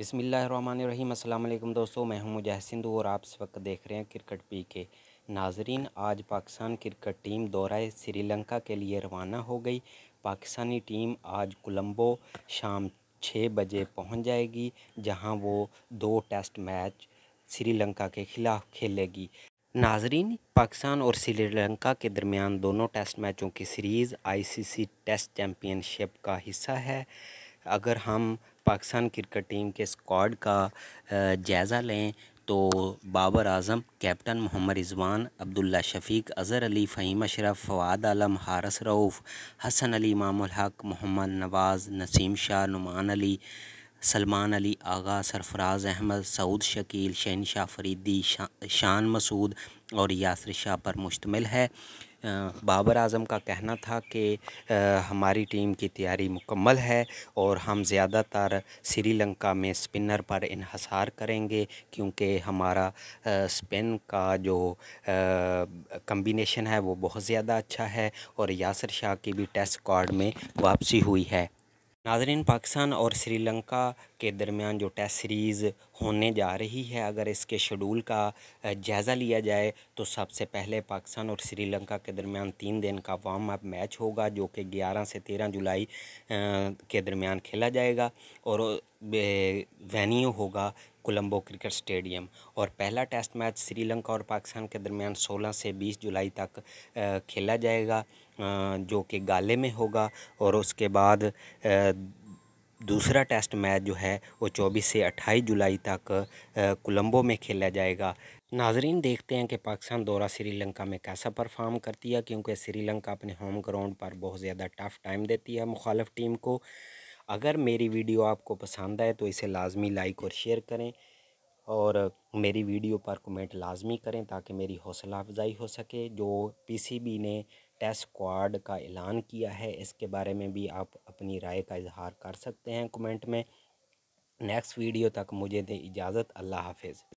बिसमीम् अल्लाम दोस्तों मैं हूं सिंधु और आप इस वक्त देख रहे हैं क्रिकेट पी के नाजरीन आज पाकिस्तान क्रिकेट टीम दौरा श्रीलंका के लिए रवाना हो गई पाकिस्तानी टीम आज कोलंबो शाम छः बजे पहुंच जाएगी जहां वो दो टेस्ट मैच श्रीलंका के ख़िलाफ़ खेलेगी नाजरीन पाकिस्तान और श्रीलंका के दरमियान दोनों टेस्ट मैचों की सीरीज़ आई टेस्ट चैम्पियनशिप का हिस्सा है अगर हम पाकिस्तान क्रिकेट टीम के स्क्वाड का जायज़ा लें तो बाबर आजम कैप्टन मोहम्मद रिजवान अब्दुल्ला शफीक अज़र अली फ़हीम अशरफ फवाद आलम हारस रऊफ़ हसन अली इमामुल हक मोहम्मद नवाज़ नसीम शाह नुमान अली सलमान अली आगा सरफराज अहमद सऊद शकील शहन शाह फरीदी शा, शान मसूद और यासर शाह पर मुश्तमिल है बाबर आजम का कहना था कि हमारी टीम की तैयारी मुकम्मल है और हम ज़्यादातर श्रीलंका में स्पिनर पर इहसार करेंगे क्योंकि हमारा स्पिन का जो कम्बिनेशन है वो बहुत ज़्यादा अच्छा है और यासर शाह की भी टेस्ट कार्ड में वापसी हुई है नाजरीन पाकिस्तान और श्रीलंका के दरमियान जो टेस्ट सीरीज़ होने जा रही है अगर इसके शेड्यूल का जायज़ा लिया जाए तो सबसे पहले पाकिस्तान और श्रीलंका के दरमियान तीन दिन का वार्म अप मैच होगा जो कि 11 से 13 जुलाई के दरमियान खेला जाएगा और वेन्यू होगा कोलंबो क्रिकेट स्टेडियम और पहला टेस्ट मैच श्रीलंका और पाकिस्तान के दरमियान 16 से 20 जुलाई तक खेला जाएगा जो कि गाले में होगा और उसके बाद दूसरा टेस्ट मैच जो है वो 24 से 28 जुलाई तक कोलंबो में खेला जाएगा नाजरीन देखते हैं कि पाकिस्तान दौरा श्रीलंका में कैसा परफॉर्म करती है क्योंकि श्रीलंका अपने होम ग्राउंड पर बहुत ज़्यादा टफ टाइम देती है मुखालफ टीम को अगर मेरी वीडियो आपको पसंद आए तो इसे लाजमी लाइक और शेयर करें और मेरी वीडियो पर कमेंट लाजमी करें ताकि मेरी हौसला अफजाई हो सके जो पीसीबी ने टेस्ट स्क्वाड का ऐलान किया है इसके बारे में भी आप अपनी राय का इजहार कर सकते हैं कमेंट में नेक्स्ट वीडियो तक मुझे दें इजाज़त अल्लाह हाफिज़